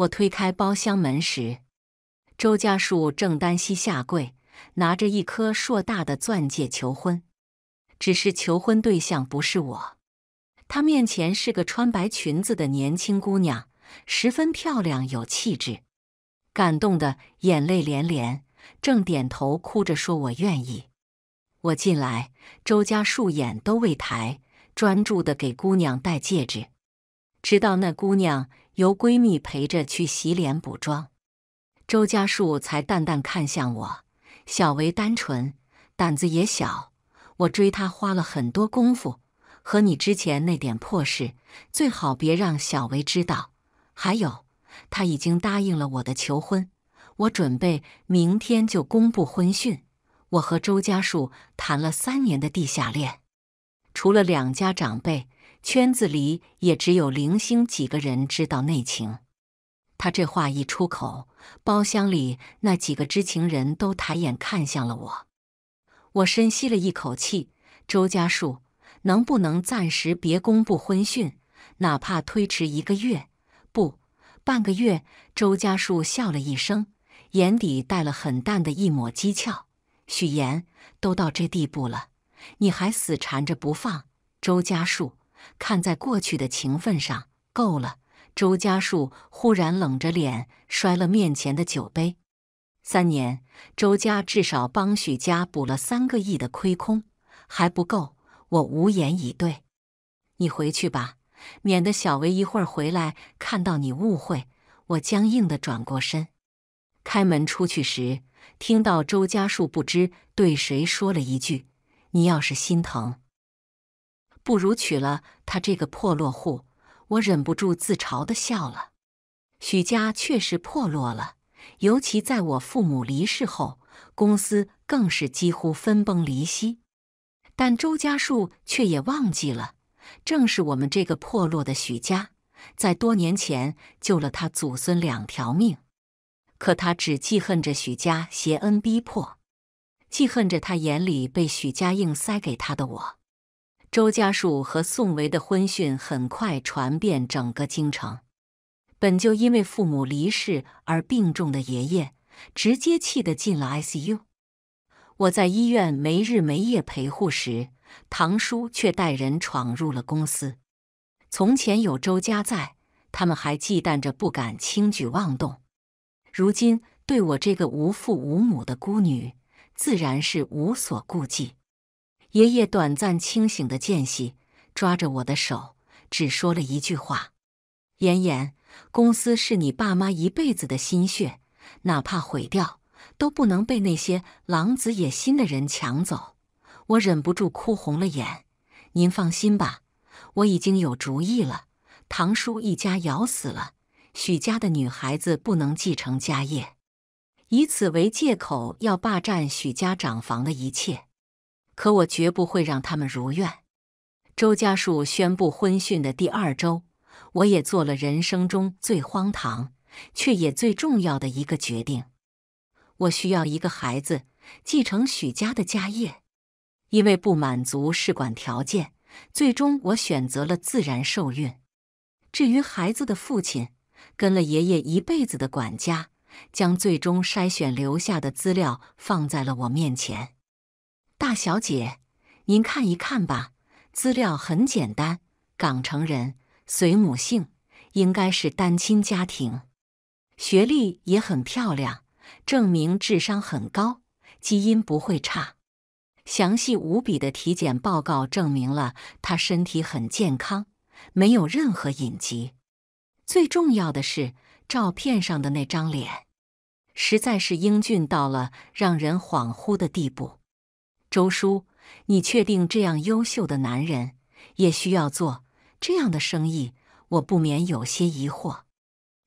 我推开包厢门时，周家树正单膝下跪，拿着一颗硕大的钻戒求婚。只是求婚对象不是我，他面前是个穿白裙子的年轻姑娘，十分漂亮有气质，感动得眼泪连连，正点头哭着说：“我愿意。”我进来，周家树眼都未抬，专注的给姑娘戴戒指，直到那姑娘。由闺蜜陪着去洗脸补妆，周家树才淡淡看向我。小维单纯，胆子也小，我追他花了很多功夫。和你之前那点破事，最好别让小维知道。还有，他已经答应了我的求婚，我准备明天就公布婚讯。我和周家树谈了三年的地下恋，除了两家长辈。圈子里也只有零星几个人知道内情。他这话一出口，包厢里那几个知情人都抬眼看向了我。我深吸了一口气：“周家树，能不能暂时别公布婚讯？哪怕推迟一个月，不，半个月？”周家树笑了一声，眼底带了很淡的一抹讥诮：“许言，都到这地步了，你还死缠着不放？”周家树。看在过去的情分上，够了。周家树忽然冷着脸摔了面前的酒杯。三年，周家至少帮许家补了三个亿的亏空，还不够。我无言以对。你回去吧，免得小薇一会儿回来看到你误会。我僵硬地转过身，开门出去时，听到周家树不知对谁说了一句：“你要是心疼。”不如娶了他这个破落户，我忍不住自嘲地笑了。许家确实破落了，尤其在我父母离世后，公司更是几乎分崩离析。但周家树却也忘记了，正是我们这个破落的许家，在多年前救了他祖孙两条命。可他只记恨着许家挟恩逼迫，记恨着他眼里被许家硬塞给他的我。周家树和宋维的婚讯很快传遍整个京城。本就因为父母离世而病重的爷爷，直接气得进了 I C U。我在医院没日没夜陪护时，堂叔却带人闯入了公司。从前有周家在，他们还忌惮着不敢轻举妄动；如今对我这个无父无母的孤女，自然是无所顾忌。爷爷短暂清醒的间隙，抓着我的手，只说了一句话：“妍妍，公司是你爸妈一辈子的心血，哪怕毁掉，都不能被那些狼子野心的人抢走。”我忍不住哭红了眼。“您放心吧，我已经有主意了。唐叔一家咬死了，许家的女孩子不能继承家业，以此为借口要霸占许家长房的一切。”可我绝不会让他们如愿。周家树宣布婚讯的第二周，我也做了人生中最荒唐却也最重要的一个决定。我需要一个孩子继承许家的家业，因为不满足试管条件，最终我选择了自然受孕。至于孩子的父亲，跟了爷爷一辈子的管家，将最终筛选留下的资料放在了我面前。大小姐，您看一看吧。资料很简单，港城人，随母姓，应该是单亲家庭，学历也很漂亮，证明智商很高，基因不会差。详细无比的体检报告证明了他身体很健康，没有任何隐疾。最重要的是，照片上的那张脸，实在是英俊到了让人恍惚的地步。周叔，你确定这样优秀的男人也需要做这样的生意？我不免有些疑惑。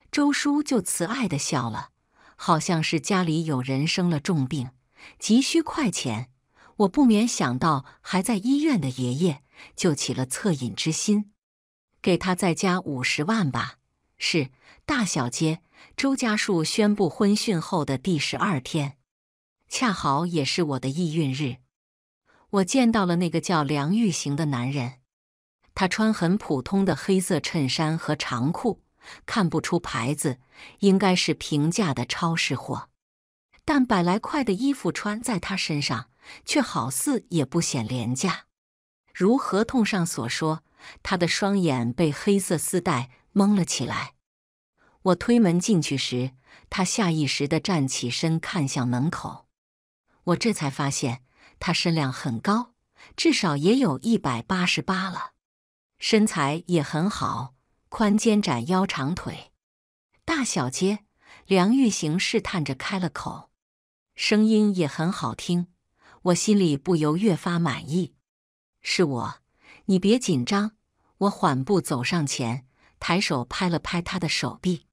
周叔就慈爱的笑了，好像是家里有人生了重病，急需快钱。我不免想到还在医院的爷爷，就起了恻隐之心，给他再加五十万吧。是大小姐周家树宣布婚讯后的第十二天，恰好也是我的意孕日。我见到了那个叫梁玉行的男人，他穿很普通的黑色衬衫和长裤，看不出牌子，应该是平价的超市货。但百来块的衣服穿在他身上，却好似也不显廉价。如合同上所说，他的双眼被黑色丝带蒙了起来。我推门进去时，他下意识的站起身，看向门口。我这才发现。他身量很高，至少也有一百八十八了，身材也很好，宽肩窄腰长腿。大小姐梁玉行试探着开了口，声音也很好听，我心里不由越发满意。是我，你别紧张。我缓步走上前，抬手拍了拍他的手臂，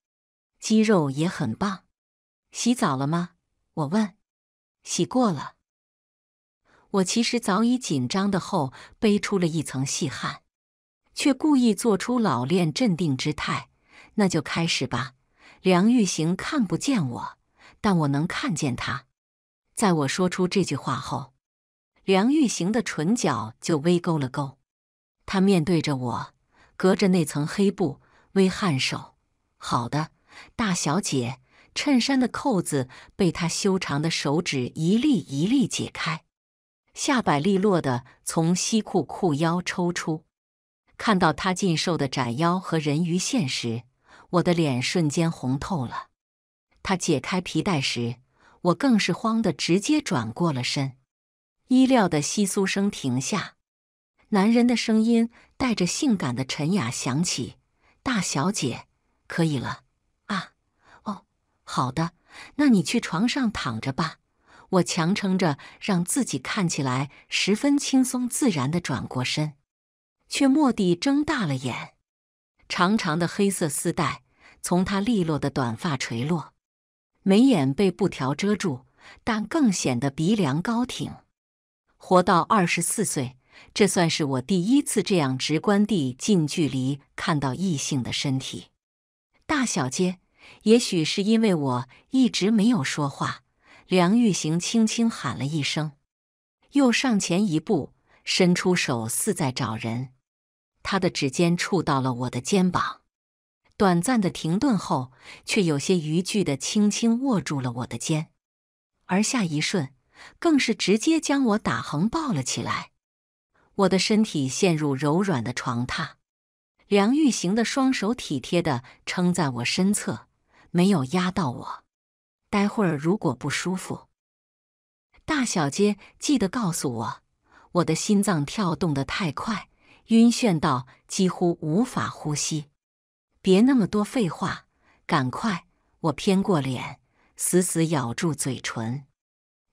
肌肉也很棒。洗澡了吗？我问。洗过了。我其实早已紧张的后背出了一层细汗，却故意做出老练镇定之态。那就开始吧。梁玉行看不见我，但我能看见他。在我说出这句话后，梁玉行的唇角就微勾了勾。他面对着我，隔着那层黑布微颔首：“好的，大小姐。”衬衫的扣子被他修长的手指一粒一粒解开。下摆利落的从西裤裤腰抽出，看到他劲瘦的窄腰和人鱼线时，我的脸瞬间红透了。他解开皮带时，我更是慌得直接转过了身。衣料的窸窣声停下，男人的声音带着性感的沉哑响起：“大小姐，可以了啊？哦，好的，那你去床上躺着吧。”我强撑着让自己看起来十分轻松自然地转过身，却蓦地睁大了眼。长长的黑色丝带从他利落的短发垂落，眉眼被布条遮住，但更显得鼻梁高挺。活到二十四岁，这算是我第一次这样直观地近距离看到异性的身体。大小姐，也许是因为我一直没有说话。梁玉行轻轻喊了一声，又上前一步，伸出手似在找人。他的指尖触到了我的肩膀，短暂的停顿后，却有些逾矩的轻轻握住了我的肩，而下一瞬，更是直接将我打横抱了起来。我的身体陷入柔软的床榻，梁玉行的双手体贴的撑在我身侧，没有压到我。待会儿如果不舒服，大小姐记得告诉我。我的心脏跳动的太快，晕眩到几乎无法呼吸。别那么多废话，赶快！我偏过脸，死死咬住嘴唇，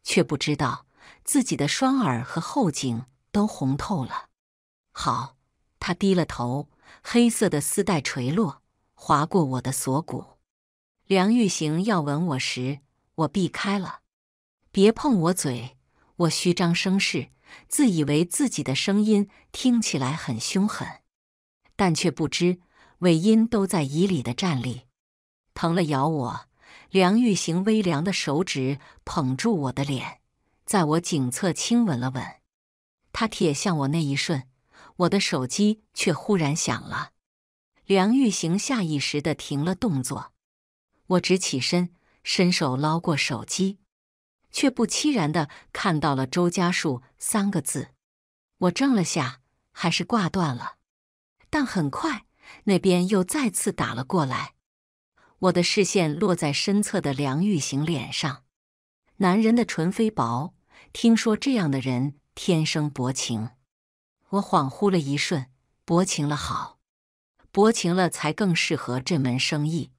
却不知道自己的双耳和后颈都红透了。好，他低了头，黑色的丝带垂落，划过我的锁骨。梁玉行要吻我时，我避开了，别碰我嘴！我虚张声势，自以为自己的声音听起来很凶狠，但却不知尾音都在以里的站立。疼了，咬我！梁玉行微凉的手指捧住我的脸，在我颈侧轻吻了吻。他瞥向我那一瞬，我的手机却忽然响了。梁玉行下意识的停了动作。我直起身，伸手捞过手机，却不期然的看到了“周家树”三个字。我怔了下，还是挂断了。但很快，那边又再次打了过来。我的视线落在身侧的梁玉行脸上，男人的唇非薄，听说这样的人天生薄情。我恍惚了一瞬，薄情了好，薄情了才更适合这门生意。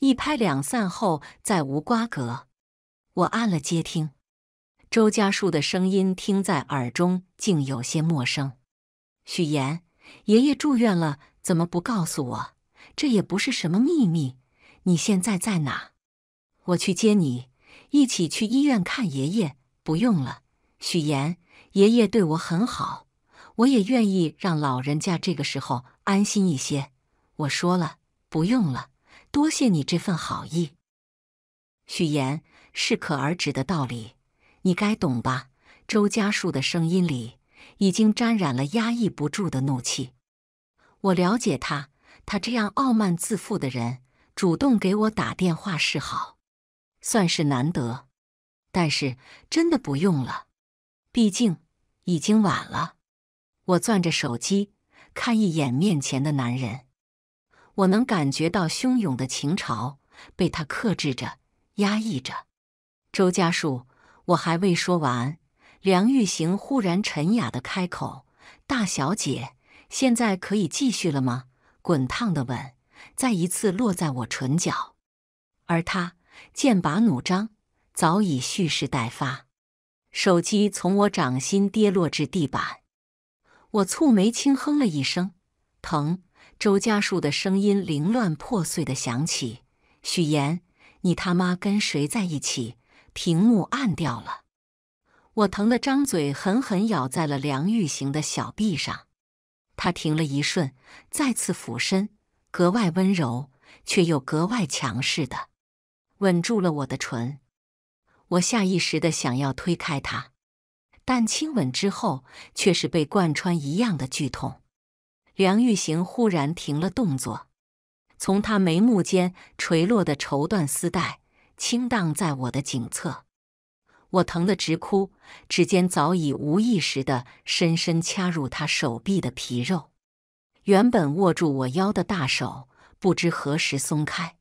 一拍两散后，再无瓜葛。我按了接听，周家树的声音听在耳中，竟有些陌生。许言，爷爷住院了，怎么不告诉我？这也不是什么秘密。你现在在哪？我去接你，一起去医院看爷爷。不用了，许言，爷爷对我很好，我也愿意让老人家这个时候安心一些。我说了，不用了。多谢你这份好意，许言，适可而止的道理，你该懂吧？周家树的声音里已经沾染了压抑不住的怒气。我了解他，他这样傲慢自负的人，主动给我打电话示好，算是难得。但是真的不用了，毕竟已经晚了。我攥着手机，看一眼面前的男人。我能感觉到汹涌的情潮被他克制着、压抑着。周家树，我还未说完，梁玉行忽然沉哑的开口：“大小姐，现在可以继续了吗？”滚烫的吻再一次落在我唇角，而他剑拔弩张，早已蓄势待发。手机从我掌心跌落至地板，我蹙眉轻哼了一声：“疼。”周家树的声音凌乱破碎的响起：“许言，你他妈跟谁在一起？”屏幕暗掉了，我疼的张嘴狠狠咬在了梁玉行的小臂上。他停了一瞬，再次俯身，格外温柔却又格外强势的吻住了我的唇。我下意识的想要推开他，但亲吻之后却是被贯穿一样的剧痛。梁玉行忽然停了动作，从他眉目间垂落的绸缎丝带轻荡在我的颈侧，我疼得直哭，指尖早已无意识地深深掐入他手臂的皮肉。原本握住我腰的大手不知何时松开，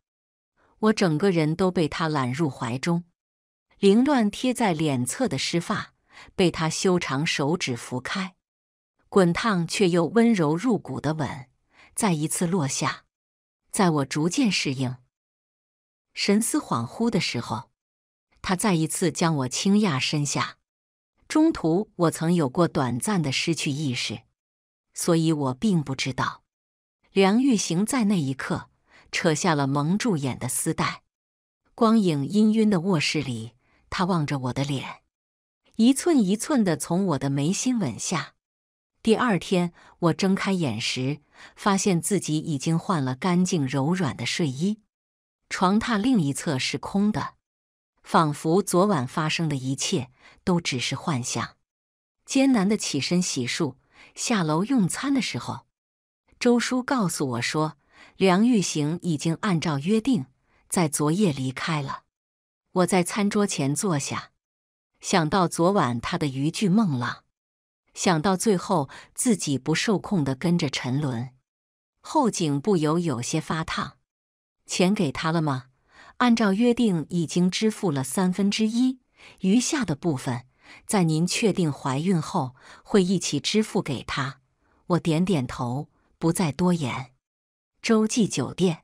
我整个人都被他揽入怀中，凌乱贴在脸侧的湿发被他修长手指拂开。滚烫却又温柔入骨的吻，再一次落下。在我逐渐适应、神思恍惚的时候，他再一次将我轻压身下。中途，我曾有过短暂的失去意识，所以我并不知道，梁玉行在那一刻扯下了蒙住眼的丝带。光影氤氲的卧室里，他望着我的脸，一寸一寸的从我的眉心吻下。第二天，我睁开眼时，发现自己已经换了干净柔软的睡衣，床榻另一侧是空的，仿佛昨晚发生的一切都只是幻想。艰难的起身洗漱，下楼用餐的时候，周叔告诉我说，梁玉行已经按照约定在昨夜离开了。我在餐桌前坐下，想到昨晚他的渔具梦了。想到最后自己不受控的跟着沉沦，后颈不由有些发烫。钱给他了吗？按照约定，已经支付了三分之一，余下的部分在您确定怀孕后会一起支付给他。我点点头，不再多言。洲际酒店，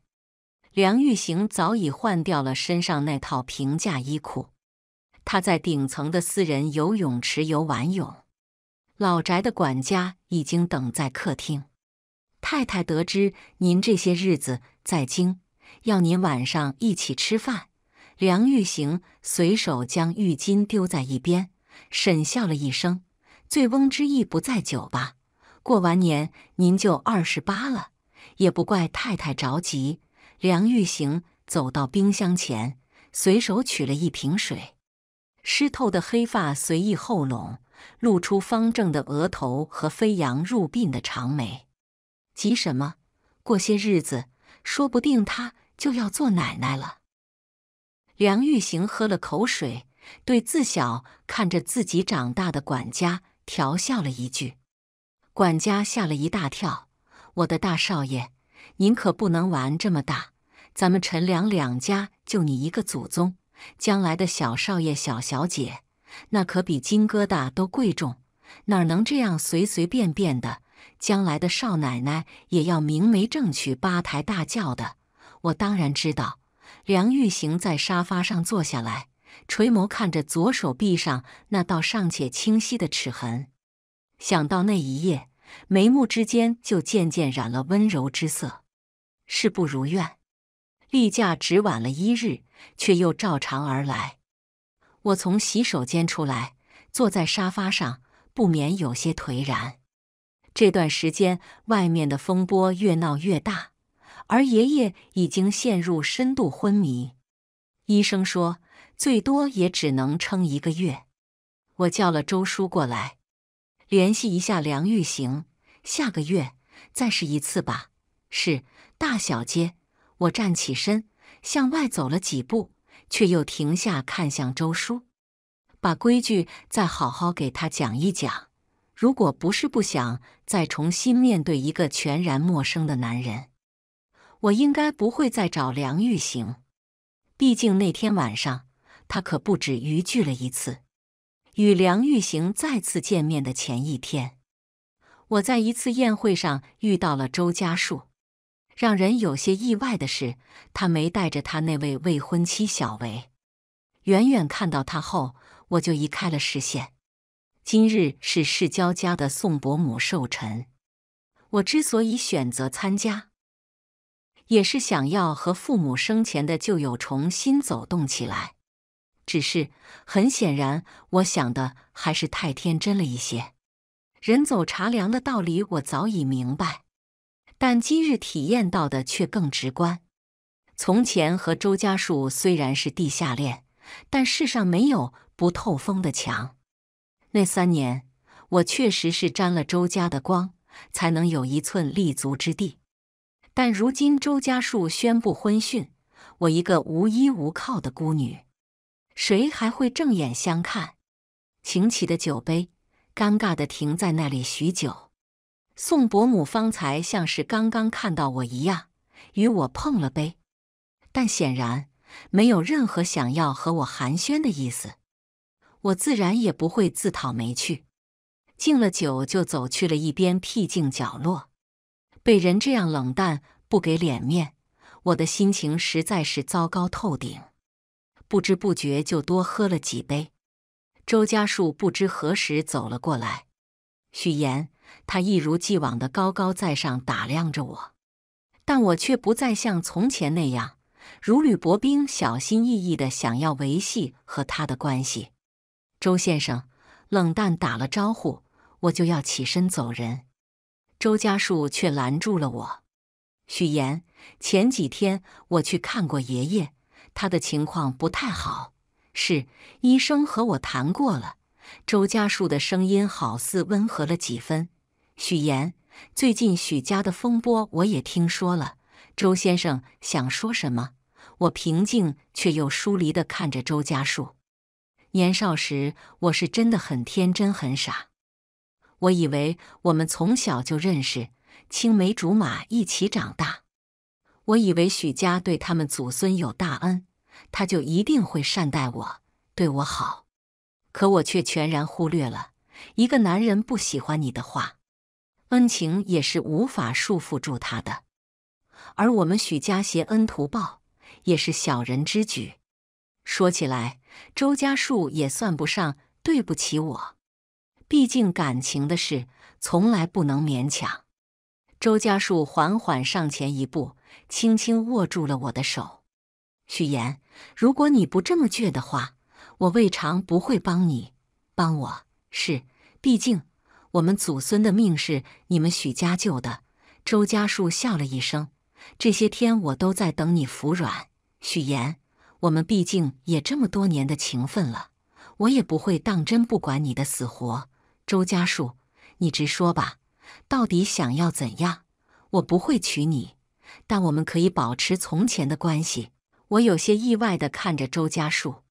梁玉行早已换掉了身上那套平价衣裤，他在顶层的私人游泳池游玩泳。老宅的管家已经等在客厅。太太得知您这些日子在京，要您晚上一起吃饭。梁玉行随手将浴巾丢在一边，沈笑了一声：“醉翁之意不在酒吧。”过完年您就二十八了，也不怪太太着急。梁玉行走到冰箱前，随手取了一瓶水，湿透的黑发随意后拢。露出方正的额头和飞扬入鬓的长眉。急什么？过些日子，说不定她就要做奶奶了。梁玉行喝了口水，对自小看着自己长大的管家调笑了一句：“管家，吓了一大跳！我的大少爷，您可不能玩这么大！咱们陈梁两家就你一个祖宗，将来的小少爷、小小姐。”那可比金疙瘩都贵重，哪能这样随随便便的？将来的少奶奶也要明媒正娶、八抬大轿的。我当然知道。梁玉行在沙发上坐下来，垂眸看着左手臂上那道尚且清晰的齿痕，想到那一夜，眉目之间就渐渐染了温柔之色。事不如愿，例假只晚了一日，却又照常而来。我从洗手间出来，坐在沙发上，不免有些颓然。这段时间，外面的风波越闹越大，而爷爷已经陷入深度昏迷，医生说最多也只能撑一个月。我叫了周叔过来，联系一下梁玉行，下个月再试一次吧。是大小姐，我站起身，向外走了几步。却又停下，看向周叔，把规矩再好好给他讲一讲。如果不是不想再重新面对一个全然陌生的男人，我应该不会再找梁玉行。毕竟那天晚上，他可不止逾矩了一次。与梁玉行再次见面的前一天，我在一次宴会上遇到了周家树。让人有些意外的是，他没带着他那位未婚妻小维。远远看到他后，我就移开了视线。今日是世交家的宋伯母寿辰，我之所以选择参加，也是想要和父母生前的旧友重新走动起来。只是很显然，我想的还是太天真了一些。人走茶凉的道理，我早已明白。但今日体验到的却更直观。从前和周家树虽然是地下恋，但世上没有不透风的墙。那三年，我确实是沾了周家的光，才能有一寸立足之地。但如今周家树宣布婚讯，我一个无依无靠的孤女，谁还会正眼相看？擎起的酒杯，尴尬地停在那里许久。宋伯母方才像是刚刚看到我一样，与我碰了杯，但显然没有任何想要和我寒暄的意思。我自然也不会自讨没趣，敬了酒就走去了一边僻静角落。被人这样冷淡，不给脸面，我的心情实在是糟糕透顶。不知不觉就多喝了几杯。周家树不知何时走了过来，许言。他一如既往地高高在上，打量着我，但我却不再像从前那样如履薄冰，小心翼翼地想要维系和他的关系。周先生冷淡打了招呼，我就要起身走人。周家树却拦住了我：“许言，前几天我去看过爷爷，他的情况不太好。是医生和我谈过了。”周家树的声音好似温和了几分。许言，最近许家的风波我也听说了。周先生想说什么？我平静却又疏离的看着周家树。年少时，我是真的很天真很傻。我以为我们从小就认识，青梅竹马一起长大。我以为许家对他们祖孙有大恩，他就一定会善待我，对我好。可我却全然忽略了，一个男人不喜欢你的话。恩情也是无法束缚住他的，而我们许家携恩图报，也是小人之举。说起来，周家树也算不上对不起我，毕竟感情的事从来不能勉强。周家树缓缓上前一步，轻轻握住了我的手。许言，如果你不这么倔的话，我未尝不会帮你。帮我是，毕竟。我们祖孙的命是你们许家救的。周家树笑了一声：“这些天我都在等你服软。”许言，我们毕竟也这么多年的情分了，我也不会当真不管你的死活。周家树，你直说吧，到底想要怎样？我不会娶你，但我们可以保持从前的关系。我有些意外地看着周家树，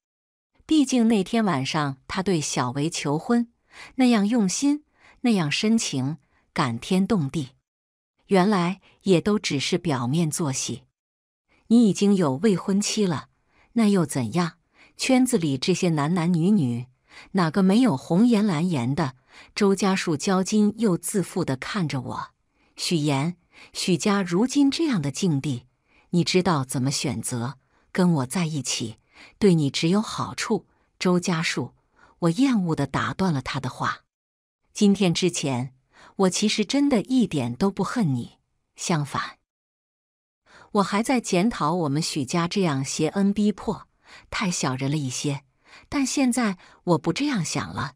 毕竟那天晚上他对小维求婚那样用心。那样深情，感天动地，原来也都只是表面作戏。你已经有未婚妻了，那又怎样？圈子里这些男男女女，哪个没有红颜蓝颜的？周家树，交金又自负地看着我。许言，许家如今这样的境地，你知道怎么选择？跟我在一起，对你只有好处。周家树，我厌恶地打断了他的话。今天之前，我其实真的一点都不恨你。相反，我还在检讨我们许家这样挟恩逼迫，太小人了一些。但现在我不这样想了。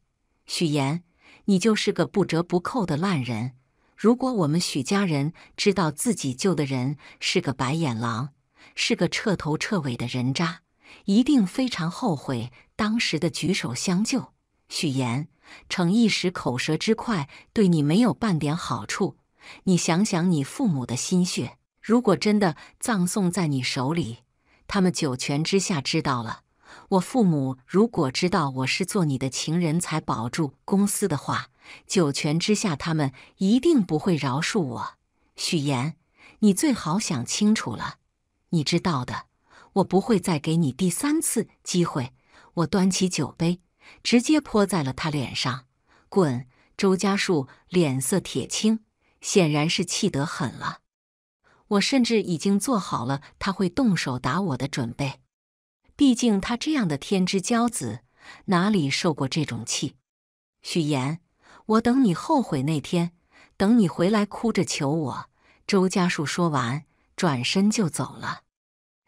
许言，你就是个不折不扣的烂人。如果我们许家人知道自己救的人是个白眼狼，是个彻头彻尾的人渣，一定非常后悔当时的举手相救。许言。逞一时口舌之快，对你没有半点好处。你想想，你父母的心血，如果真的葬送在你手里，他们九泉之下知道了，我父母如果知道我是做你的情人才保住公司的话，九泉之下他们一定不会饶恕我。许言，你最好想清楚了，你知道的，我不会再给你第三次机会。我端起酒杯。直接泼在了他脸上，滚！周家树脸色铁青，显然是气得很了。我甚至已经做好了他会动手打我的准备，毕竟他这样的天之骄子哪里受过这种气？许言，我等你后悔那天，等你回来哭着求我。周家树说完，转身就走了。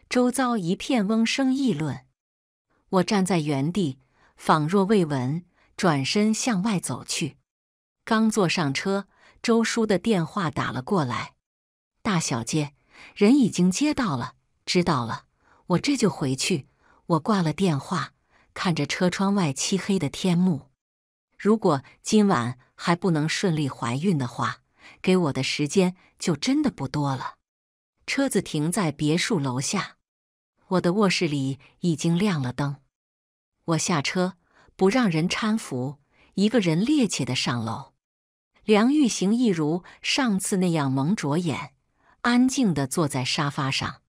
周遭一片嗡声议论，我站在原地。仿若未闻，转身向外走去。刚坐上车，周叔的电话打了过来：“大小姐，人已经接到了，知道了，我这就回去。”我挂了电话，看着车窗外漆黑的天幕。如果今晚还不能顺利怀孕的话，给我的时间就真的不多了。车子停在别墅楼下，我的卧室里已经亮了灯。我下车，不让人搀扶，一个人趔趄的上楼。梁玉行一如上次那样蒙着眼，安静的坐在沙发上。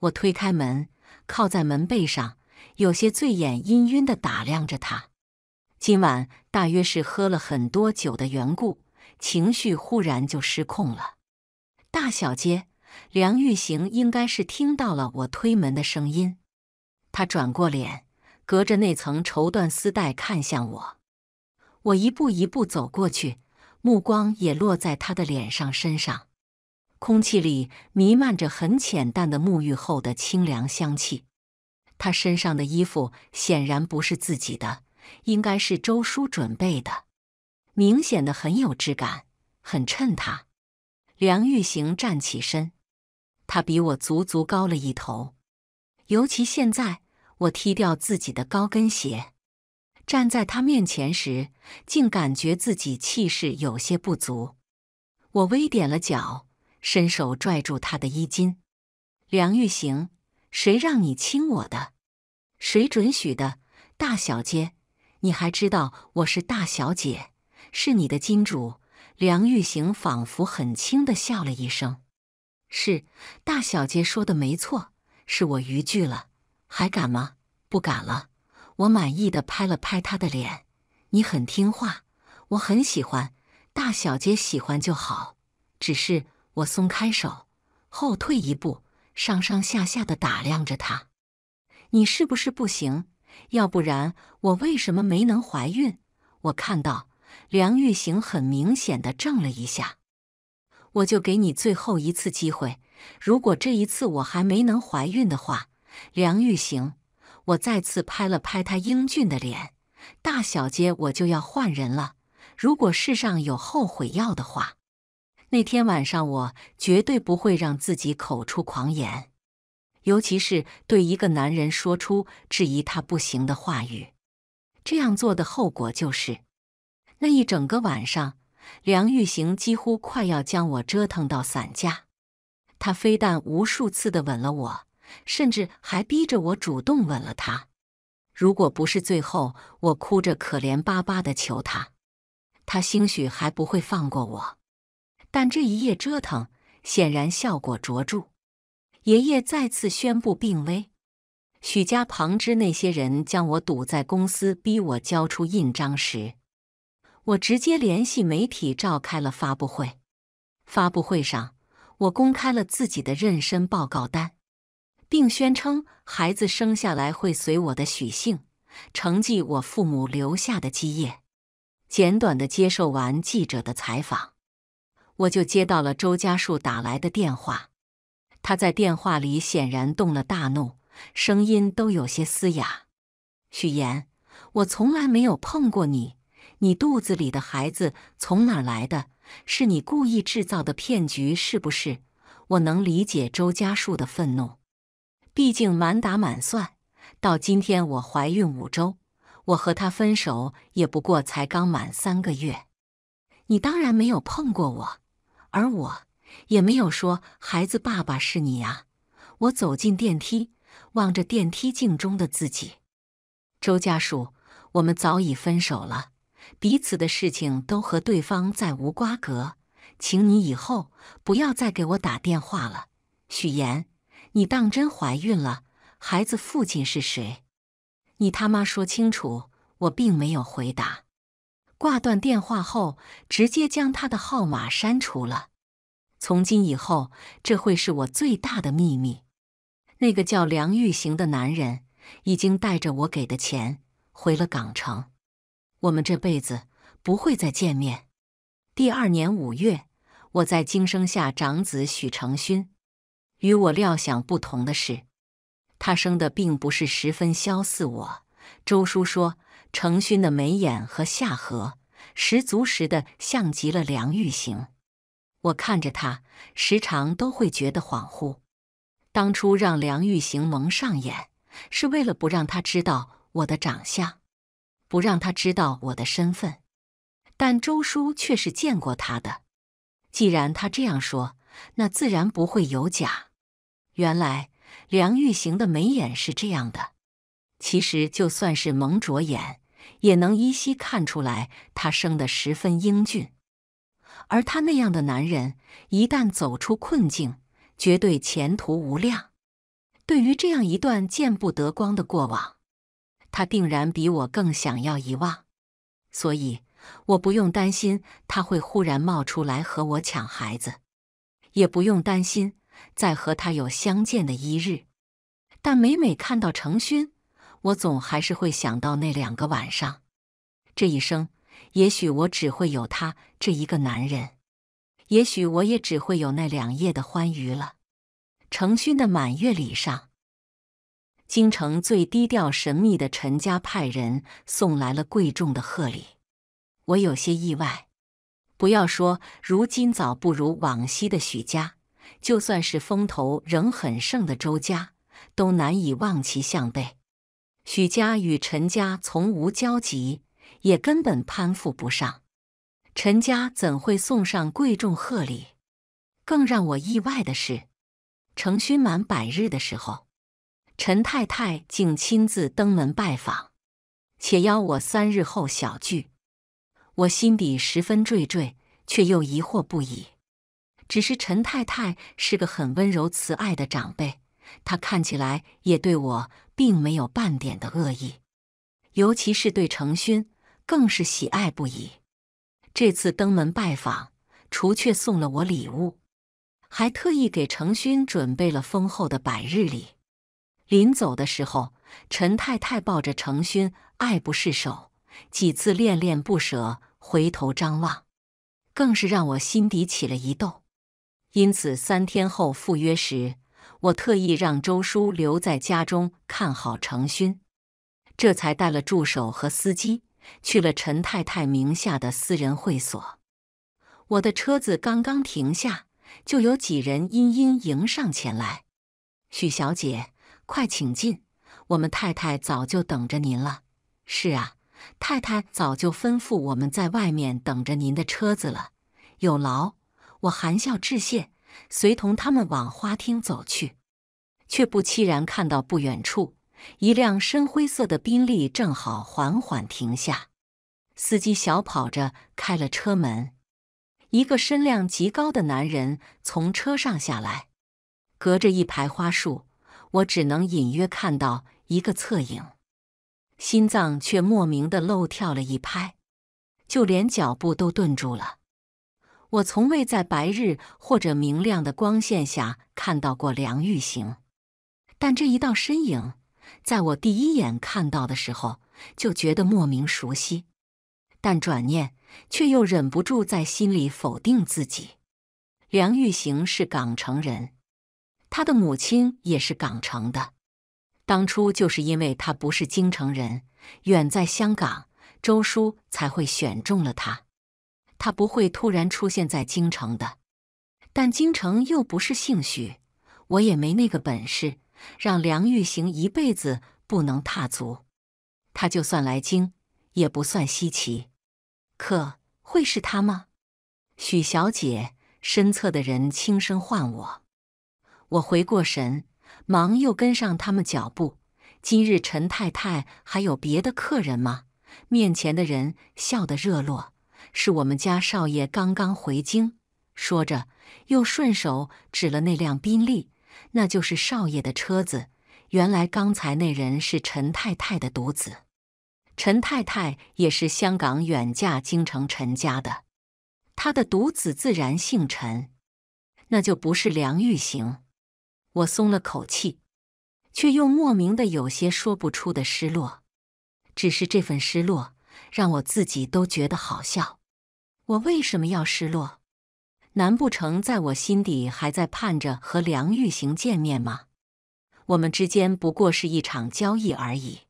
我推开门，靠在门背上，有些醉眼氤晕的打量着他。今晚大约是喝了很多酒的缘故，情绪忽然就失控了。大小姐，梁玉行应该是听到了我推门的声音，他转过脸。隔着那层绸缎丝带看向我，我一步一步走过去，目光也落在他的脸上身上。空气里弥漫着很浅淡的沐浴后的清凉香气。他身上的衣服显然不是自己的，应该是周叔准备的，明显的很有质感，很衬他。梁玉行站起身，他比我足足高了一头，尤其现在。我踢掉自己的高跟鞋，站在他面前时，竟感觉自己气势有些不足。我微点了脚，伸手拽住他的衣襟。梁玉行，谁让你亲我的？谁准许的？大小姐，你还知道我是大小姐，是你的金主。梁玉行仿佛很轻的笑了一声：“是大小姐说的没错，是我逾矩了。”还敢吗？不敢了。我满意的拍了拍他的脸，你很听话，我很喜欢。大小姐喜欢就好。只是我松开手，后退一步，上上下下的打量着他。你是不是不行？要不然我为什么没能怀孕？我看到梁玉行很明显的怔了一下。我就给你最后一次机会，如果这一次我还没能怀孕的话。梁玉行，我再次拍了拍他英俊的脸。大小姐，我就要换人了。如果世上有后悔药的话，那天晚上我绝对不会让自己口出狂言，尤其是对一个男人说出质疑他不行的话语。这样做的后果就是，那一整个晚上，梁玉行几乎快要将我折腾到散架。他非但无数次的吻了我。甚至还逼着我主动吻了他，如果不是最后我哭着可怜巴巴的求他，他兴许还不会放过我。但这一夜折腾，显然效果卓著。爷爷再次宣布病危，许家旁支那些人将我堵在公司，逼我交出印章时，我直接联系媒体，召开了发布会。发布会上，我公开了自己的妊娠报告单。并宣称孩子生下来会随我的许姓，承继我父母留下的基业。简短的接受完记者的采访，我就接到了周家树打来的电话。他在电话里显然动了大怒，声音都有些嘶哑。“许言，我从来没有碰过你，你肚子里的孩子从哪来的？是你故意制造的骗局，是不是？”我能理解周家树的愤怒。毕竟满打满算，到今天我怀孕五周，我和他分手也不过才刚满三个月。你当然没有碰过我，而我也没有说孩子爸爸是你啊。我走进电梯，望着电梯镜中的自己，周家属，我们早已分手了，彼此的事情都和对方再无瓜葛，请你以后不要再给我打电话了，许言。你当真怀孕了？孩子父亲是谁？你他妈说清楚！我并没有回答。挂断电话后，直接将他的号码删除了。从今以后，这会是我最大的秘密。那个叫梁玉行的男人已经带着我给的钱回了港城。我们这辈子不会再见面。第二年五月，我在京生下长子许承勋。与我料想不同的是，他生的并不是十分相似我。周叔说，程勋的眉眼和下颌，十足十的像极了梁玉行。我看着他，时常都会觉得恍惚。当初让梁玉行蒙上眼，是为了不让他知道我的长相，不让他知道我的身份。但周叔却是见过他的。既然他这样说。那自然不会有假。原来梁玉行的眉眼是这样的。其实就算是蒙着眼，也能依稀看出来他生得十分英俊。而他那样的男人，一旦走出困境，绝对前途无量。对于这样一段见不得光的过往，他定然比我更想要遗忘。所以我不用担心他会忽然冒出来和我抢孩子。也不用担心再和他有相见的一日，但每每看到程勋，我总还是会想到那两个晚上。这一生，也许我只会有他这一个男人，也许我也只会有那两夜的欢愉了。程勋的满月礼上，京城最低调神秘的陈家派人送来了贵重的贺礼，我有些意外。不要说如今早不如往昔的许家，就算是风头仍很盛的周家，都难以望其项背。许家与陈家从无交集，也根本攀附不上。陈家怎会送上贵重贺礼？更让我意外的是，成勋满百日的时候，陈太太竟亲自登门拜访，且邀我三日后小聚。我心底十分惴惴，却又疑惑不已。只是陈太太是个很温柔慈爱的长辈，她看起来也对我并没有半点的恶意，尤其是对程勋更是喜爱不已。这次登门拜访，除却送了我礼物，还特意给程勋准备了丰厚的百日礼。临走的时候，陈太太抱着程勋爱不释手。几次恋恋不舍回头张望，更是让我心底起了一动。因此，三天后赴约时，我特意让周叔留在家中看好程勋，这才带了助手和司机去了陈太太名下的私人会所。我的车子刚刚停下，就有几人殷殷迎上前来：“许小姐，快请进，我们太太早就等着您了。”是啊。太太早就吩咐我们在外面等着您的车子了。有劳，我含笑致谢，随同他们往花厅走去，却不期然看到不远处一辆深灰色的宾利正好缓缓停下，司机小跑着开了车门，一个身量极高的男人从车上下来，隔着一排花束，我只能隐约看到一个侧影。心脏却莫名的漏跳了一拍，就连脚步都顿住了。我从未在白日或者明亮的光线下看到过梁玉行，但这一道身影，在我第一眼看到的时候，就觉得莫名熟悉。但转念却又忍不住在心里否定自己：梁玉行是港城人，他的母亲也是港城的。当初就是因为他不是京城人，远在香港，周叔才会选中了他。他不会突然出现在京城的。但京城又不是姓许，我也没那个本事让梁玉行一辈子不能踏足。他就算来京，也不算稀奇。可会是他吗？许小姐身侧的人轻声唤我，我回过神。忙又跟上他们脚步。今日陈太太还有别的客人吗？面前的人笑得热络，是我们家少爷刚刚回京。说着，又顺手指了那辆宾利，那就是少爷的车子。原来刚才那人是陈太太的独子，陈太太也是香港远嫁京城陈家的，他的独子自然姓陈，那就不是梁玉行。我松了口气，却又莫名的有些说不出的失落。只是这份失落让我自己都觉得好笑。我为什么要失落？难不成在我心底还在盼着和梁玉行见面吗？我们之间不过是一场交易而已。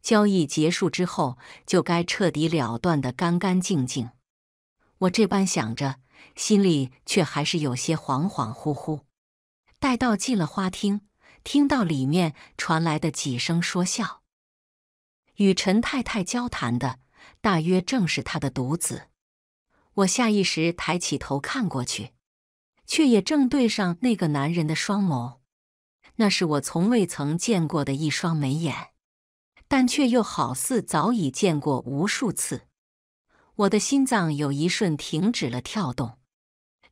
交易结束之后，就该彻底了断的干干净净。我这般想着，心里却还是有些恍恍惚惚。待到进了花厅，听到里面传来的几声说笑，与陈太太交谈的，大约正是她的独子。我下意识抬起头看过去，却也正对上那个男人的双眸。那是我从未曾见过的一双眉眼，但却又好似早已见过无数次。我的心脏有一瞬停止了跳动，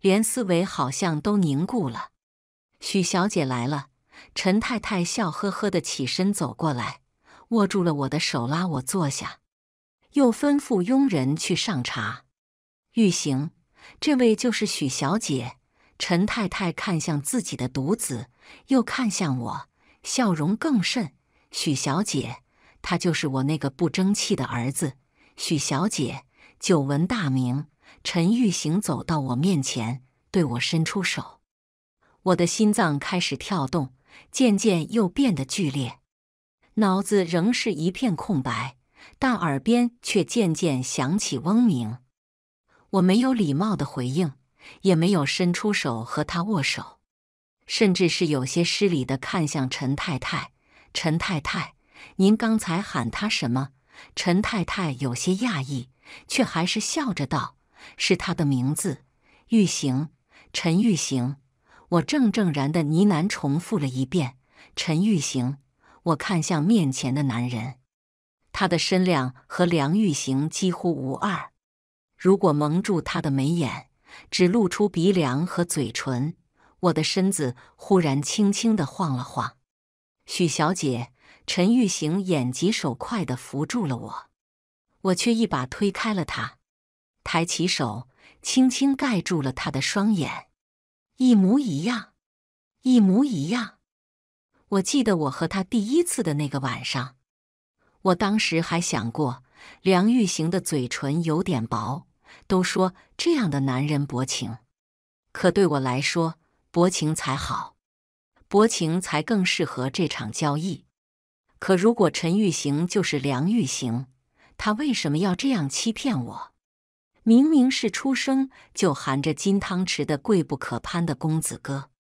连思维好像都凝固了。许小姐来了，陈太太笑呵呵地起身走过来，握住了我的手，拉我坐下，又吩咐佣人去上茶。玉行，这位就是许小姐。陈太太看向自己的独子，又看向我，笑容更甚。许小姐，他就是我那个不争气的儿子。许小姐，久闻大名。陈玉行走到我面前，对我伸出手。我的心脏开始跳动，渐渐又变得剧烈。脑子仍是一片空白，但耳边却渐渐响起嗡鸣。我没有礼貌的回应，也没有伸出手和他握手，甚至是有些失礼的看向陈太太。陈太太，您刚才喊他什么？陈太太有些讶异，却还是笑着道：“是他的名字，玉行。陈玉行。”我怔怔然的呢喃，重复了一遍：“陈玉行。”我看向面前的男人，他的身量和梁玉行几乎无二。如果蒙住他的眉眼，只露出鼻梁和嘴唇，我的身子忽然轻轻的晃了晃。许小姐，陈玉行眼疾手快的扶住了我，我却一把推开了他，抬起手轻轻盖住了他的双眼。一模一样，一模一样。我记得我和他第一次的那个晚上，我当时还想过，梁玉行的嘴唇有点薄，都说这样的男人薄情，可对我来说，薄情才好，薄情才更适合这场交易。可如果陈玉行就是梁玉行，他为什么要这样欺骗我？明明是出生就含着金汤匙的贵不可攀的公子哥，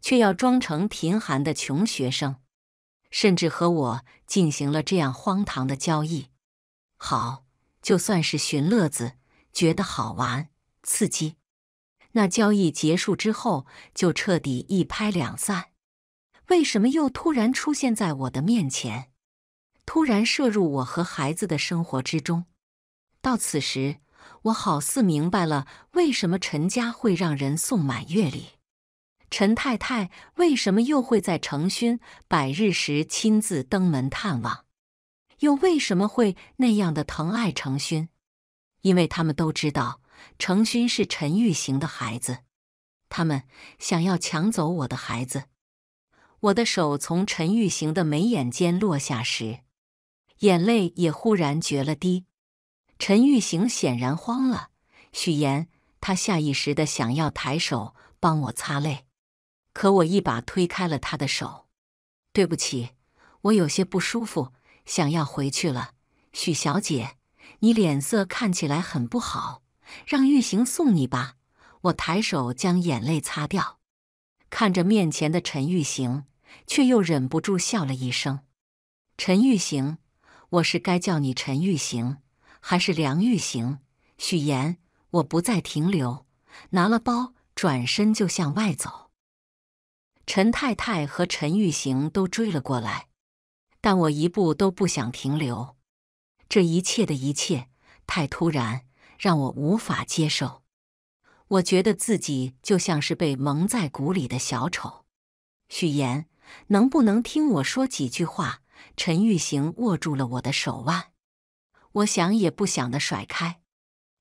却要装成贫寒的穷学生，甚至和我进行了这样荒唐的交易。好，就算是寻乐子，觉得好玩刺激。那交易结束之后，就彻底一拍两散。为什么又突然出现在我的面前，突然摄入我和孩子的生活之中？到此时。我好似明白了，为什么陈家会让人送满月礼，陈太太为什么又会在程勋百日时亲自登门探望，又为什么会那样的疼爱程勋？因为他们都知道程勋是陈玉行的孩子，他们想要抢走我的孩子。我的手从陈玉行的眉眼间落下时，眼泪也忽然决了堤。陈玉行显然慌了，许言，他下意识的想要抬手帮我擦泪，可我一把推开了他的手。对不起，我有些不舒服，想要回去了。许小姐，你脸色看起来很不好，让玉行送你吧。我抬手将眼泪擦掉，看着面前的陈玉行，却又忍不住笑了一声。陈玉行，我是该叫你陈玉行。还是梁玉行，许言，我不再停留，拿了包，转身就向外走。陈太太和陈玉行都追了过来，但我一步都不想停留。这一切的一切太突然，让我无法接受。我觉得自己就像是被蒙在鼓里的小丑。许言，能不能听我说几句话？陈玉行握住了我的手腕。我想也不想地甩开。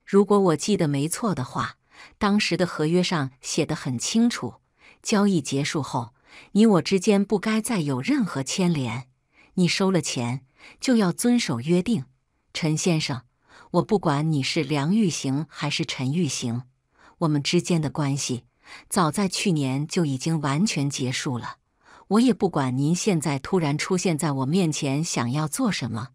如果我记得没错的话，当时的合约上写得很清楚，交易结束后，你我之间不该再有任何牵连。你收了钱，就要遵守约定。陈先生，我不管你是梁玉行还是陈玉行，我们之间的关系早在去年就已经完全结束了。我也不管您现在突然出现在我面前，想要做什么。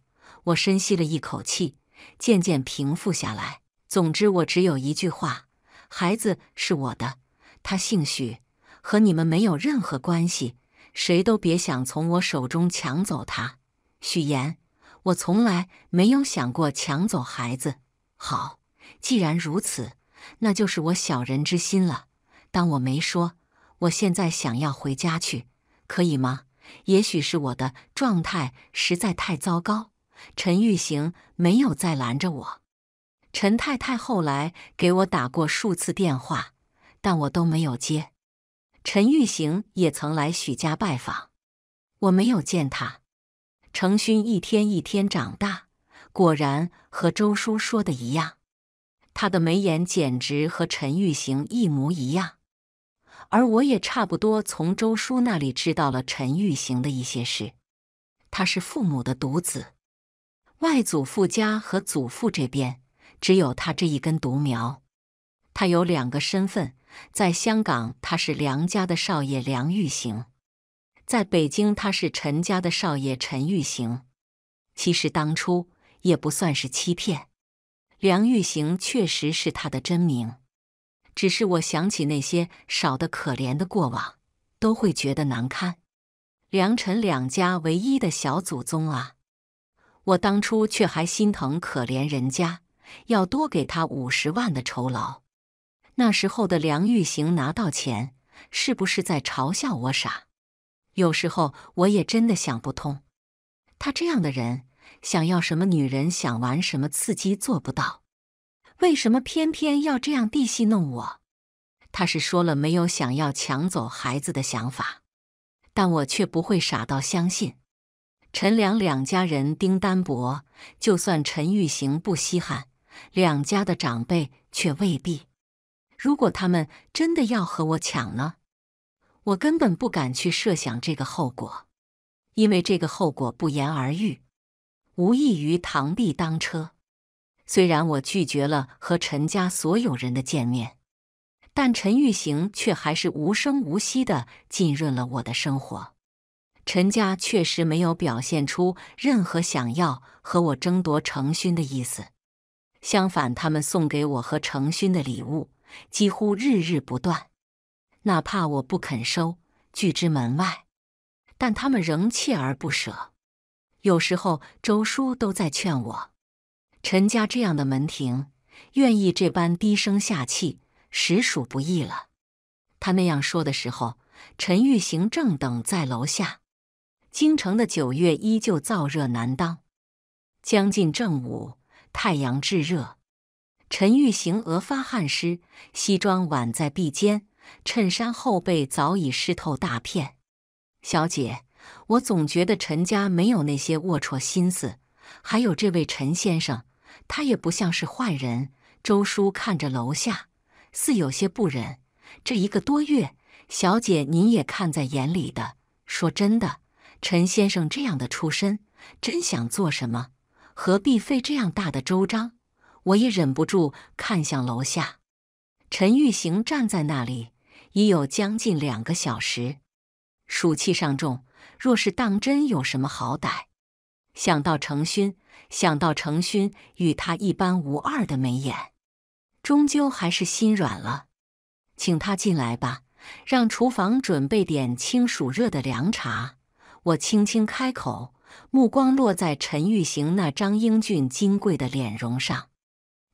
我深吸了一口气，渐渐平复下来。总之，我只有一句话：孩子是我的，他姓许，和你们没有任何关系，谁都别想从我手中抢走他。许言，我从来没有想过抢走孩子。好，既然如此，那就是我小人之心了。当我没说，我现在想要回家去，可以吗？也许是我的状态实在太糟糕。陈玉行没有再拦着我。陈太太后来给我打过数次电话，但我都没有接。陈玉行也曾来许家拜访，我没有见他。程勋一天一天长大，果然和周叔说的一样，他的眉眼简直和陈玉行一模一样。而我也差不多从周叔那里知道了陈玉行的一些事。他是父母的独子。外祖父家和祖父这边，只有他这一根独苗。他有两个身份：在香港，他是梁家的少爷梁玉行；在北京，他是陈家的少爷陈玉行。其实当初也不算是欺骗，梁玉行确实是他的真名。只是我想起那些少的可怜的过往，都会觉得难堪。梁陈两家唯一的小祖宗啊！我当初却还心疼可怜人家，要多给他五十万的酬劳。那时候的梁玉行拿到钱，是不是在嘲笑我傻？有时候我也真的想不通，他这样的人想要什么女人，想玩什么刺激做不到，为什么偏偏要这样地戏弄我？他是说了没有想要抢走孩子的想法，但我却不会傻到相信。陈良两家人，丁单薄，就算陈玉行不稀罕，两家的长辈却未必。如果他们真的要和我抢呢？我根本不敢去设想这个后果，因为这个后果不言而喻，无异于螳臂当车。虽然我拒绝了和陈家所有人的见面，但陈玉行却还是无声无息地浸润了我的生活。陈家确实没有表现出任何想要和我争夺程勋的意思，相反，他们送给我和程勋的礼物几乎日日不断，哪怕我不肯收，拒之门外，但他们仍锲而不舍。有时候，周叔都在劝我，陈家这样的门庭愿意这般低声下气，实属不易了。他那样说的时候，陈玉行正等在楼下。京城的九月依旧燥热难当，将近正午，太阳炙热，陈玉行额发汗湿，西装挽在臂间，衬衫后背早已湿透大片。小姐，我总觉得陈家没有那些龌龊心思，还有这位陈先生，他也不像是坏人。周叔看着楼下，似有些不忍。这一个多月，小姐您也看在眼里的。说真的。陈先生这样的出身，真想做什么，何必费这样大的周章？我也忍不住看向楼下，陈玉行站在那里已有将近两个小时，暑气尚重。若是当真有什么好歹，想到程勋，想到程勋与他一般无二的眉眼，终究还是心软了。请他进来吧，让厨房准备点清暑热的凉茶。我轻轻开口，目光落在陈玉行那张英俊金贵的脸容上。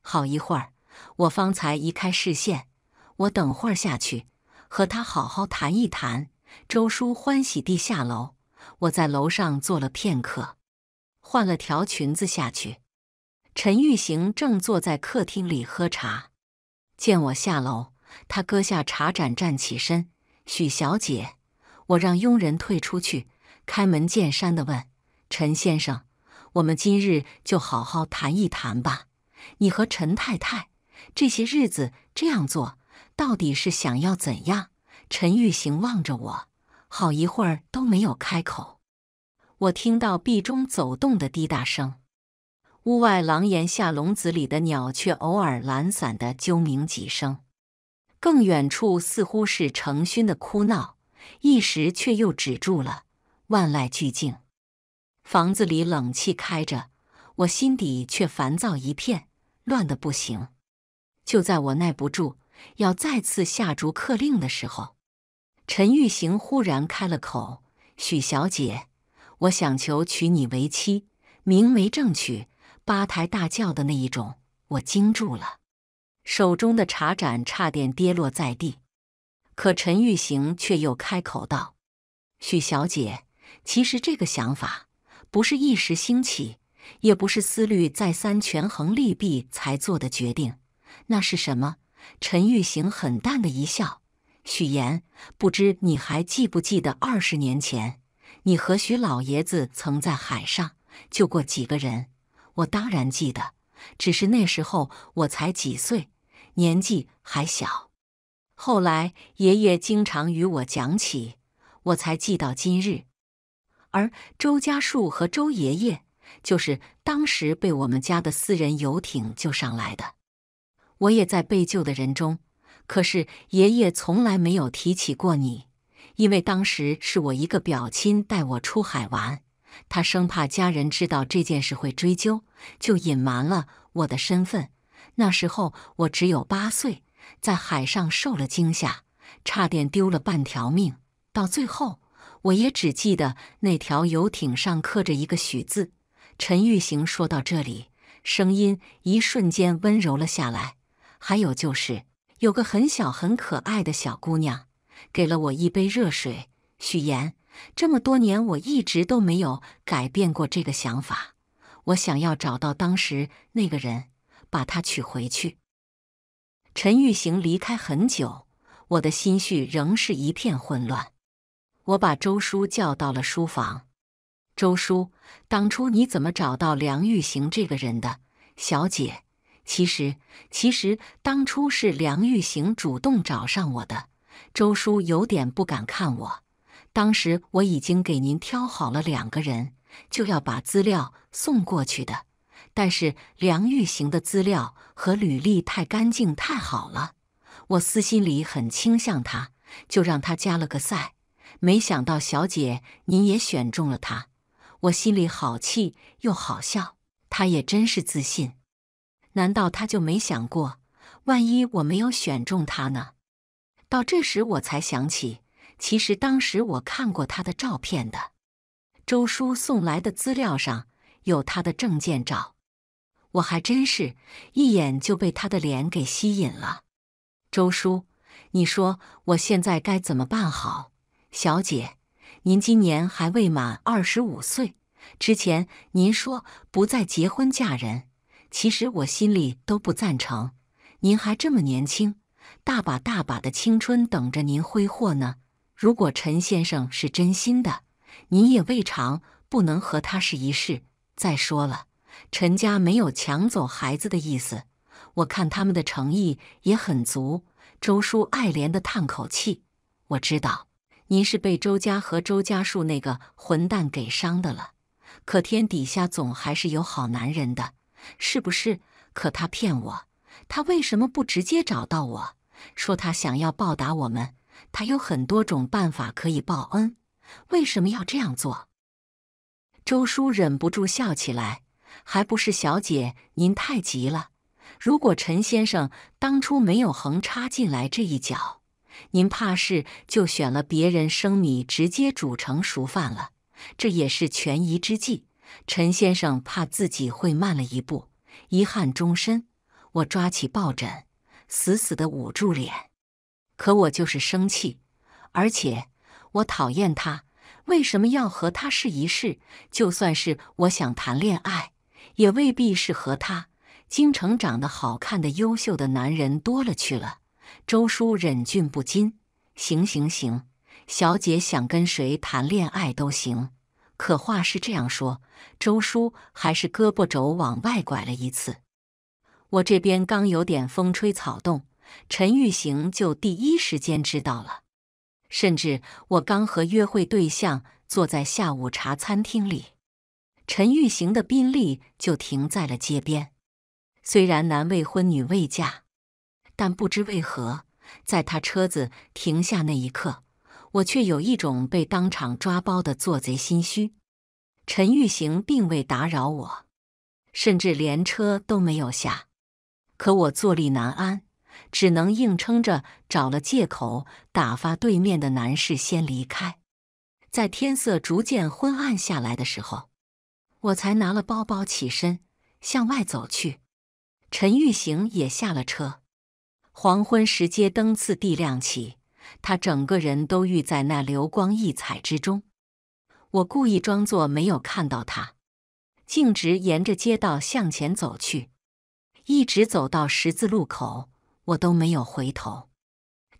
好一会儿，我方才移开视线。我等会儿下去，和他好好谈一谈。周叔欢喜地下楼。我在楼上坐了片刻，换了条裙子下去。陈玉行正坐在客厅里喝茶，见我下楼，他搁下茶盏，站起身：“许小姐，我让佣人退出去。”开门见山地问陈先生：“我们今日就好好谈一谈吧。你和陈太太这些日子这样做，到底是想要怎样？”陈玉行望着我，好一会儿都没有开口。我听到壁中走动的滴答声，屋外廊檐下笼子里的鸟却偶尔懒散的啾鸣几声，更远处似乎是程勋的哭闹，一时却又止住了。万籁俱静，房子里冷气开着，我心底却烦躁一片，乱的不行。就在我耐不住要再次下逐客令的时候，陈玉行忽然开了口：“许小姐，我想求娶你为妻，明媒正娶，八抬大轿的那一种。”我惊住了，手中的茶盏差点跌落在地。可陈玉行却又开口道：“许小姐。”其实这个想法不是一时兴起，也不是思虑再三权衡利弊才做的决定。那是什么？陈玉行很淡的一笑。许言，不知你还记不记得二十年前，你和许老爷子曾在海上救过几个人？我当然记得，只是那时候我才几岁，年纪还小。后来爷爷经常与我讲起，我才记到今日。而周家树和周爷爷就是当时被我们家的私人游艇救上来的，我也在被救的人中。可是爷爷从来没有提起过你，因为当时是我一个表亲带我出海玩，他生怕家人知道这件事会追究，就隐瞒了我的身份。那时候我只有八岁，在海上受了惊吓，差点丢了半条命，到最后。我也只记得那条游艇上刻着一个许字。陈玉行说到这里，声音一瞬间温柔了下来。还有就是，有个很小很可爱的小姑娘，给了我一杯热水。许言，这么多年，我一直都没有改变过这个想法。我想要找到当时那个人，把他娶回去。陈玉行离开很久，我的心绪仍是一片混乱。我把周叔叫到了书房。周叔，当初你怎么找到梁玉行这个人的？小姐，其实，其实当初是梁玉行主动找上我的。周叔有点不敢看我。当时我已经给您挑好了两个人，就要把资料送过去的。但是梁玉行的资料和履历太干净、太好了，我私心里很倾向他，就让他加了个赛。没想到，小姐，您也选中了他，我心里好气又好笑。他也真是自信，难道他就没想过，万一我没有选中他呢？到这时，我才想起，其实当时我看过他的照片的。周叔送来的资料上有他的证件照，我还真是一眼就被他的脸给吸引了。周叔，你说我现在该怎么办好？小姐，您今年还未满二十五岁，之前您说不再结婚嫁人，其实我心里都不赞成。您还这么年轻，大把大把的青春等着您挥霍呢。如果陈先生是真心的，您也未尝不能和他试一试。再说了，陈家没有抢走孩子的意思，我看他们的诚意也很足。周叔爱怜的叹口气，我知道。您是被周家和周家树那个混蛋给伤的了，可天底下总还是有好男人的，是不是？可他骗我，他为什么不直接找到我说他想要报答我们？他有很多种办法可以报恩，为什么要这样做？周叔忍不住笑起来，还不是小姐您太急了。如果陈先生当初没有横插进来这一脚。您怕是就选了别人生米直接煮成熟饭了，这也是权宜之计。陈先生怕自己会慢了一步，遗憾终身。我抓起抱枕，死死地捂住脸。可我就是生气，而且我讨厌他。为什么要和他试一试？就算是我想谈恋爱，也未必是和他。京城长得好看、的优秀的男人多了去了。周叔忍俊不禁，行行行，小姐想跟谁谈恋爱都行。可话是这样说，周叔还是胳膊肘往外拐了一次。我这边刚有点风吹草动，陈玉行就第一时间知道了。甚至我刚和约会对象坐在下午茶餐厅里，陈玉行的宾利就停在了街边。虽然男未婚，女未嫁。但不知为何，在他车子停下那一刻，我却有一种被当场抓包的做贼心虚。陈玉行并未打扰我，甚至连车都没有下。可我坐立难安，只能硬撑着找了借口，打发对面的男士先离开。在天色逐渐昏暗下来的时候，我才拿了包包起身向外走去。陈玉行也下了车。黄昏时，街灯次第亮起，他整个人都浴在那流光溢彩之中。我故意装作没有看到他，径直沿着街道向前走去，一直走到十字路口，我都没有回头，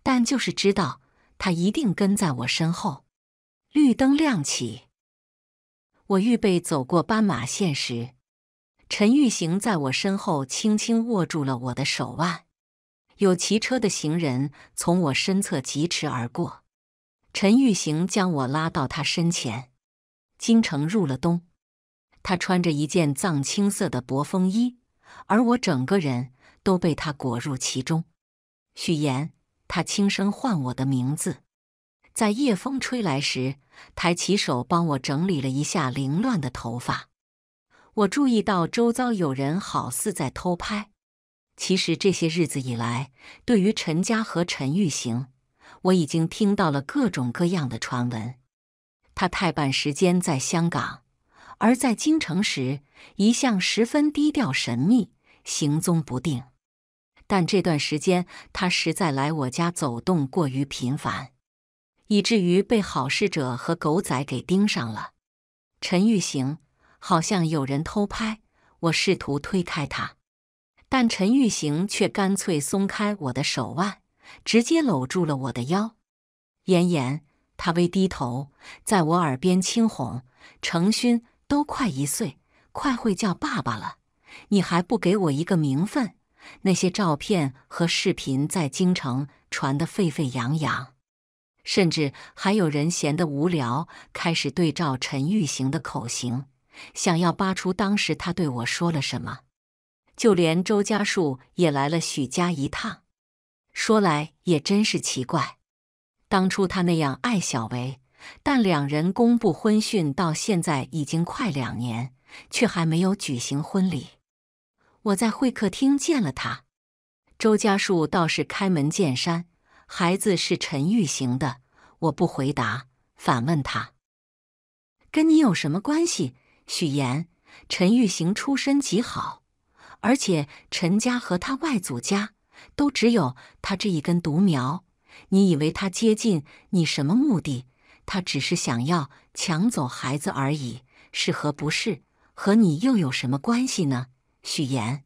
但就是知道他一定跟在我身后。绿灯亮起，我预备走过斑马线时，陈玉行在我身后轻轻握住了我的手腕。有骑车的行人从我身侧疾驰而过，陈玉行将我拉到他身前。京城入了冬，他穿着一件藏青色的薄风衣，而我整个人都被他裹入其中。许言，他轻声唤我的名字，在夜风吹来时，抬起手帮我整理了一下凌乱的头发。我注意到周遭有人好似在偷拍。其实这些日子以来，对于陈家和陈玉行，我已经听到了各种各样的传闻。他太半时间在香港，而在京城时一向十分低调、神秘，行踪不定。但这段时间，他实在来我家走动过于频繁，以至于被好事者和狗仔给盯上了。陈玉行，好像有人偷拍，我试图推开他。但陈玉行却干脆松开我的手腕，直接搂住了我的腰。妍妍，他微低头，在我耳边轻哄：“程勋都快一岁，快会叫爸爸了，你还不给我一个名分？”那些照片和视频在京城传得沸沸扬扬，甚至还有人闲得无聊，开始对照陈玉行的口型，想要扒出当时他对我说了什么。就连周家树也来了许家一趟，说来也真是奇怪，当初他那样爱小维，但两人公布婚讯到现在已经快两年，却还没有举行婚礼。我在会客厅见了他，周家树倒是开门见山：“孩子是陈玉行的。”我不回答，反问他：“跟你有什么关系？”许言，陈玉行出身极好。而且陈家和他外祖家都只有他这一根独苗，你以为他接近你什么目的？他只是想要抢走孩子而已，是和不是？和你又有什么关系呢？许言，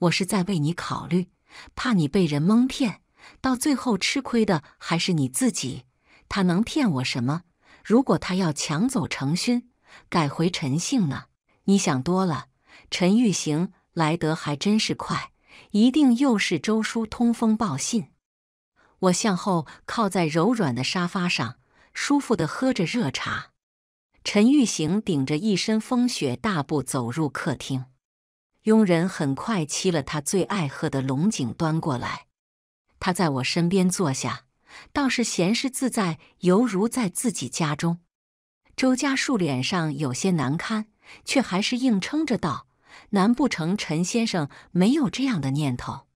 我是在为你考虑，怕你被人蒙骗，到最后吃亏的还是你自己。他能骗我什么？如果他要抢走程勋，改回陈姓呢？你想多了，陈玉行。来得还真是快，一定又是周叔通风报信。我向后靠在柔软的沙发上，舒服的喝着热茶。陈玉行顶着一身风雪，大步走入客厅。佣人很快沏了他最爱喝的龙井，端过来。他在我身边坐下，倒是闲适自在，犹如在自己家中。周家树脸上有些难堪，却还是硬撑着道。难不成陈先生没有这样的念头？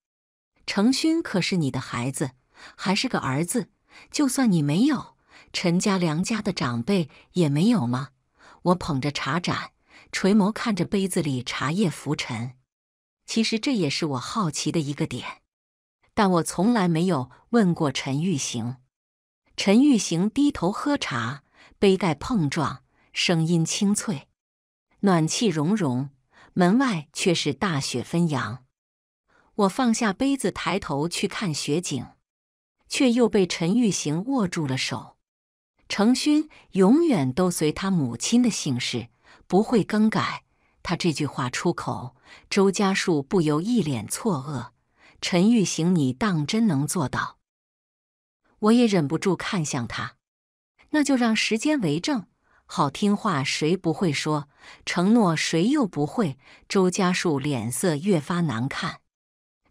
程勋可是你的孩子，还是个儿子。就算你没有，陈家梁家的长辈也没有吗？我捧着茶盏，垂眸看着杯子里茶叶浮沉。其实这也是我好奇的一个点，但我从来没有问过陈玉行。陈玉行低头喝茶，杯盖碰撞，声音清脆，暖气融融。门外却是大雪纷扬，我放下杯子，抬头去看雪景，却又被陈玉行握住了手。程勋永远都随他母亲的姓氏，不会更改。他这句话出口，周家树不由一脸错愕：“陈玉行，你当真能做到？”我也忍不住看向他：“那就让时间为证。”好听话谁不会说？承诺谁又不会？周家树脸色越发难看，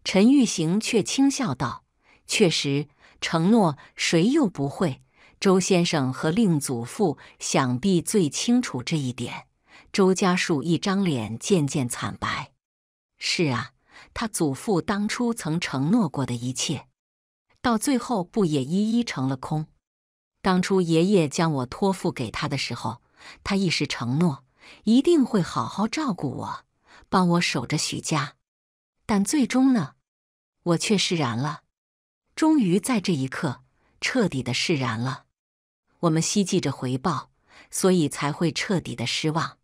陈玉行却轻笑道：“确实，承诺谁又不会？周先生和令祖父想必最清楚这一点。”周家树一张脸渐渐惨白。是啊，他祖父当初曾承诺过的一切，到最后不也一一成了空？当初爷爷将我托付给他的时候，他一时承诺一定会好好照顾我，帮我守着许家。但最终呢，我却释然了，终于在这一刻彻底的释然了。我们希冀着回报，所以才会彻底的失望；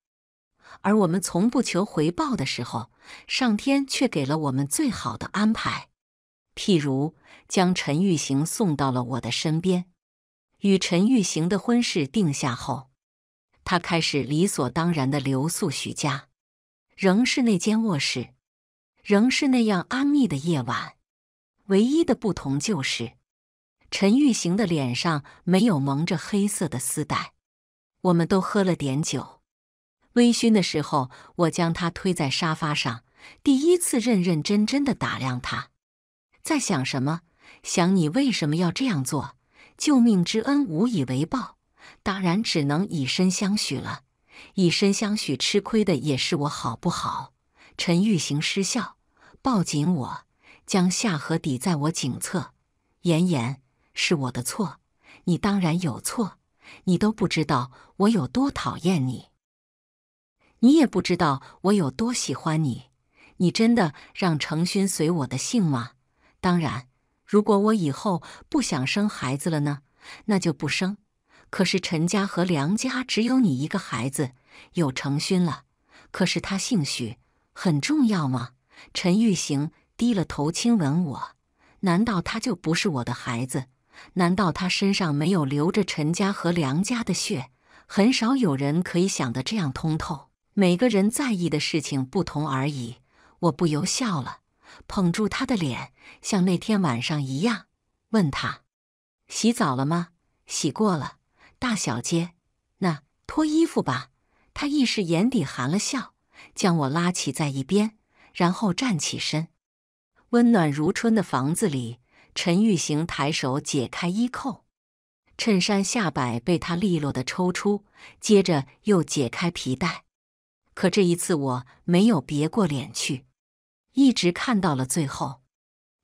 而我们从不求回报的时候，上天却给了我们最好的安排，譬如将陈玉行送到了我的身边。与陈玉行的婚事定下后，他开始理所当然的留宿许家，仍是那间卧室，仍是那样安谧的夜晚。唯一的不同就是，陈玉行的脸上没有蒙着黑色的丝带。我们都喝了点酒，微醺的时候，我将他推在沙发上，第一次认认真真的打量他，在想什么？想你为什么要这样做？救命之恩无以为报，当然只能以身相许了。以身相许，吃亏的也是我，好不好？陈玉行失笑，抱紧我，将下颌抵在我颈侧。妍妍，是我的错，你当然有错，你都不知道我有多讨厌你，你也不知道我有多喜欢你。你真的让程勋随我的姓吗？当然。如果我以后不想生孩子了呢？那就不生。可是陈家和梁家只有你一个孩子，有成勋了。可是他姓许，很重要吗？陈玉行低了头亲吻我。难道他就不是我的孩子？难道他身上没有流着陈家和梁家的血？很少有人可以想得这样通透。每个人在意的事情不同而已。我不由笑了。捧住他的脸，像那天晚上一样，问他：“洗澡了吗？”“洗过了。”“大小姐，那脱衣服吧。”他亦是眼底含了笑，将我拉起在一边，然后站起身。温暖如春的房子里，陈玉行抬手解开衣扣，衬衫下摆被他利落的抽出，接着又解开皮带。可这一次，我没有别过脸去。一直看到了最后，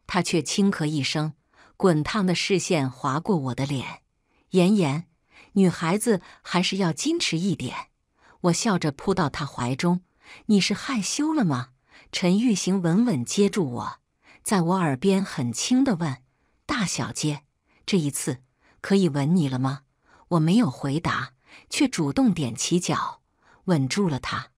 他却轻咳一声，滚烫的视线划过我的脸。妍妍，女孩子还是要矜持一点。我笑着扑到他怀中，你是害羞了吗？陈玉行稳稳接住我，在我耳边很轻的问：“大小姐，这一次可以吻你了吗？”我没有回答，却主动踮起脚，稳住了他。